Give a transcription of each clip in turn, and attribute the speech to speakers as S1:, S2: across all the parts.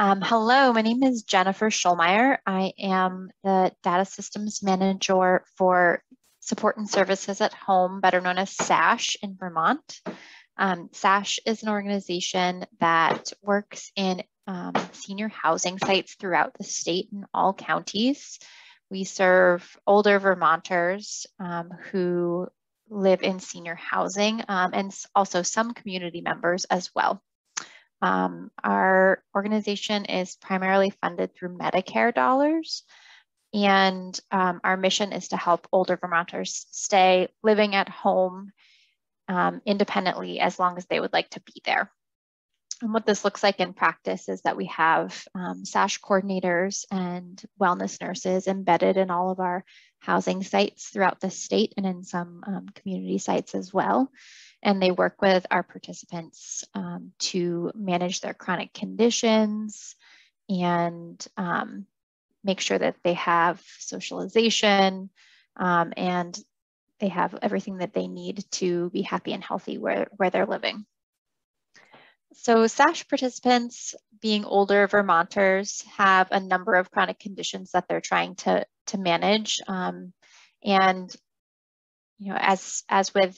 S1: Um, hello, my name is Jennifer Schulmeyer. I am the Data Systems Manager for Support and Services at Home, better known as SASH in Vermont. Um, SASH is an organization that works in um, senior housing sites throughout the state in all counties. We serve older Vermonters um, who live in senior housing um, and also some community members as well. Um, our organization is primarily funded through Medicare dollars. And um, our mission is to help older Vermonters stay living at home um, independently as long as they would like to be there. And what this looks like in practice is that we have um, SASH coordinators and wellness nurses embedded in all of our housing sites throughout the state and in some um, community sites as well. And they work with our participants um, to manage their chronic conditions and um, make sure that they have socialization um, and they have everything that they need to be happy and healthy where, where they're living. So SASH participants being older Vermonters have a number of chronic conditions that they're trying to, to manage. Um, and, you know, as, as with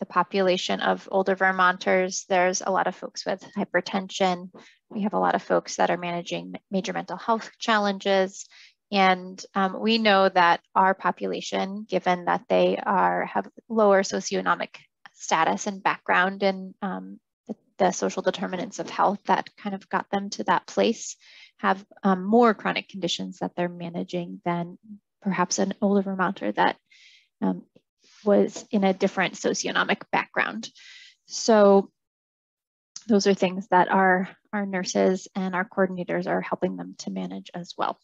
S1: the population of older Vermonters, there's a lot of folks with hypertension. We have a lot of folks that are managing major mental health challenges. And um, we know that our population, given that they are have lower socioeconomic status and background and um, the social determinants of health that kind of got them to that place have um, more chronic conditions that they're managing than perhaps an older Vermonter that um, was in a different socioeconomic background. So those are things that our, our nurses and our coordinators are helping them to manage as well.